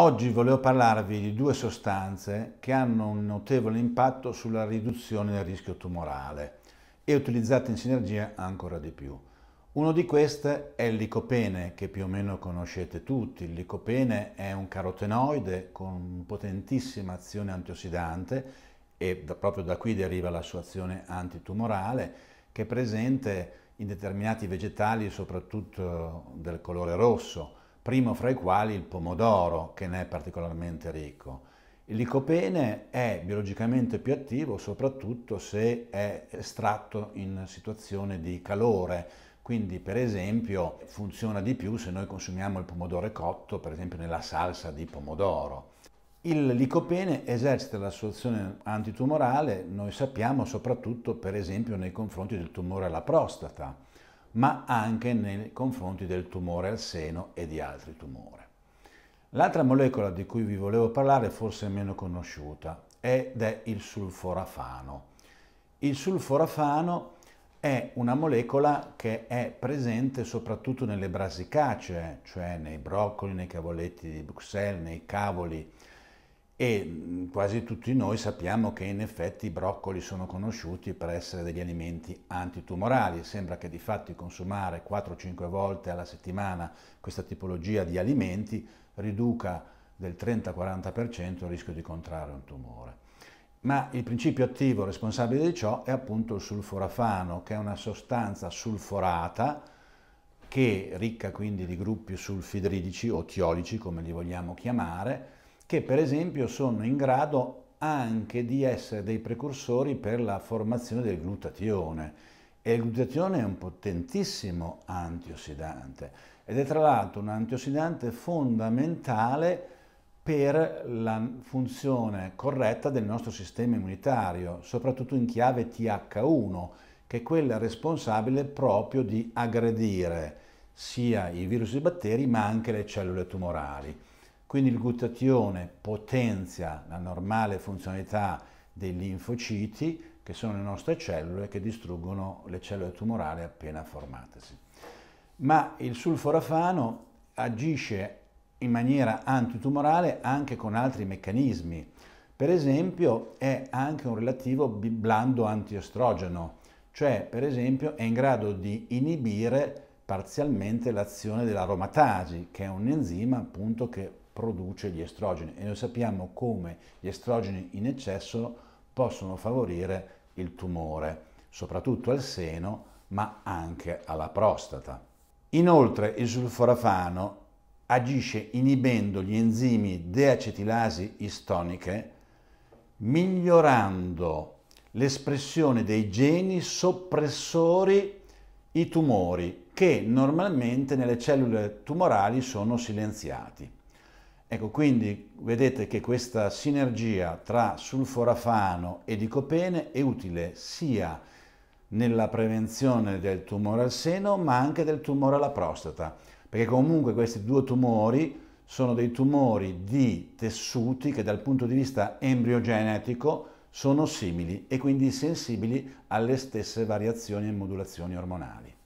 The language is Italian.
Oggi volevo parlarvi di due sostanze che hanno un notevole impatto sulla riduzione del rischio tumorale e utilizzate in sinergia ancora di più. Uno di queste è il licopene, che più o meno conoscete tutti. Il licopene è un carotenoide con potentissima azione antiossidante e da, proprio da qui deriva la sua azione antitumorale, che è presente in determinati vegetali, soprattutto del colore rosso primo fra i quali il pomodoro, che ne è particolarmente ricco. Il licopene è biologicamente più attivo soprattutto se è estratto in situazione di calore, quindi per esempio funziona di più se noi consumiamo il pomodoro cotto, per esempio nella salsa di pomodoro. Il licopene esercita la sua azione antitumorale, noi sappiamo soprattutto per esempio nei confronti del tumore alla prostata ma anche nei confronti del tumore al seno e di altri tumori. L'altra molecola di cui vi volevo parlare, forse meno conosciuta, ed è il sulforafano. Il sulforafano è una molecola che è presente soprattutto nelle brasicacee, cioè nei broccoli, nei cavoletti di Bruxelles, nei cavoli, e mm, quasi tutti noi sappiamo che in effetti i broccoli sono conosciuti per essere degli alimenti antitumorali. Sembra che di fatti consumare 4-5 volte alla settimana questa tipologia di alimenti riduca del 30-40% il rischio di contrarre un tumore. Ma il principio attivo responsabile di ciò è appunto il sulforafano, che è una sostanza sulforata che ricca quindi di gruppi sulfidridici o tiolici, come li vogliamo chiamare, che per esempio sono in grado anche di essere dei precursori per la formazione del glutatione. E il glutatione è un potentissimo antiossidante ed è tra l'altro un antiossidante fondamentale per la funzione corretta del nostro sistema immunitario, soprattutto in chiave TH1, che è quella responsabile proprio di aggredire sia i virus e i batteri ma anche le cellule tumorali. Quindi il glutatione potenzia la normale funzionalità dei linfociti, che sono le nostre cellule che distruggono le cellule tumorali appena formatesi. Ma il sulforafano agisce in maniera antitumorale anche con altri meccanismi. Per esempio è anche un relativo blando antiestrogeno, cioè per esempio è in grado di inibire parzialmente l'azione dell'aromatasi, che è un enzima appunto che produce gli estrogeni e noi sappiamo come gli estrogeni in eccesso possono favorire il tumore, soprattutto al seno, ma anche alla prostata. Inoltre il sulforafano agisce inibendo gli enzimi deacetilasi istoniche, migliorando l'espressione dei geni soppressori i tumori che normalmente nelle cellule tumorali sono silenziati. Ecco, quindi vedete che questa sinergia tra sulforafano e dicopene è utile sia nella prevenzione del tumore al seno, ma anche del tumore alla prostata, perché comunque questi due tumori sono dei tumori di tessuti che dal punto di vista embriogenetico sono simili e quindi sensibili alle stesse variazioni e modulazioni ormonali.